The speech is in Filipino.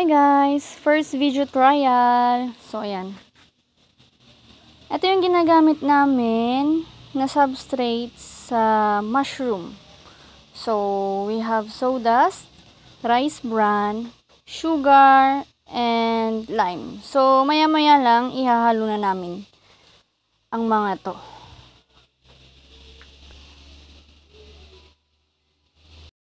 Hi guys! First video trial. So, ayan. Ito yung ginagamit namin na substrate sa mushroom. So, we have sawdust, rice bran, sugar, and lime. So, maya-maya lang ihahalo na namin ang mga to.